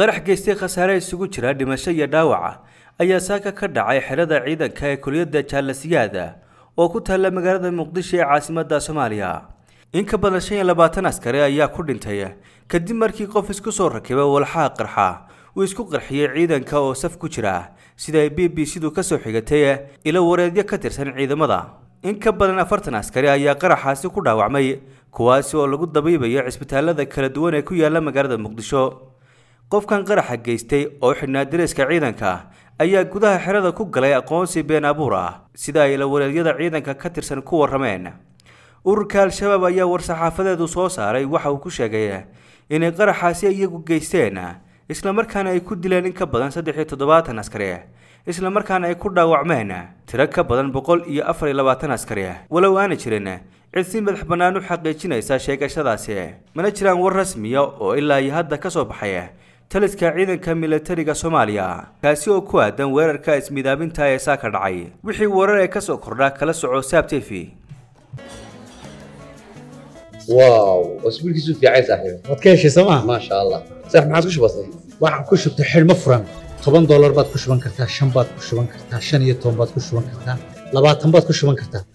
qarax geystay khasaare isugu jira dhimasho iyo dhaawaca ayaa saaka ka dhacay xerada ciidanka ee kuliyadda jaalasiyaada oo ku taalla magaalada muqdisho ee caasimadda soomaaliya in ka badan shan iyo labaatan askari ayaa ku dhintay kadib markii qof isku soo rakiba walxaha qarxa uu isku qarxiyey ciidanka oo saf ku jira sida ay b b sidu ka soo xigatay ilo wareedyo ka tirsan ciidamada in ka badan afartan askari ayaa qaraxaasi ku dhaawacmay kuwaasi oo lagu dabiibayo cisbitaalada kala duwan ee ku yaalla magaalada muqdisho qofkan qaraxa geystay oo xidhnaa dareeska ciidanka ayaa gudaha xerada ku galay aqoonsi been abuur ah sida ay lawareedyada ciidanka ka tirsan ku warrameen ururka al-shabaab ayaa war-saxaafadeedu soo saaray waxa uu ku sheegay inay qaraxaasi iyagu geysteen isla markaana ay ku dileen in ka badan saddex iyo toddobaatan askari isla markaana ay ku dhaawacmeen tiro ka badan boqol iyo afar iyo labaatan askari ah walow aana jirin cid si madax bannaan u xaqiijinaysa sheegashadaasi mana jiraan war rasmiya ah oo ilaa iyo hadda ka soo baxay taliska ciidanka milatariga soomaaliya kaasi oo ku aadan weerarka ismidaabinta eesaa ka dhacay wixii warar ee kasoo kordha kala soco saab t v toban dollar baad ku shuban kartaa shan baad ku shuban kartaa shan iyo toban baad ku shuban kartaa labaatan baad ku shuban kartaa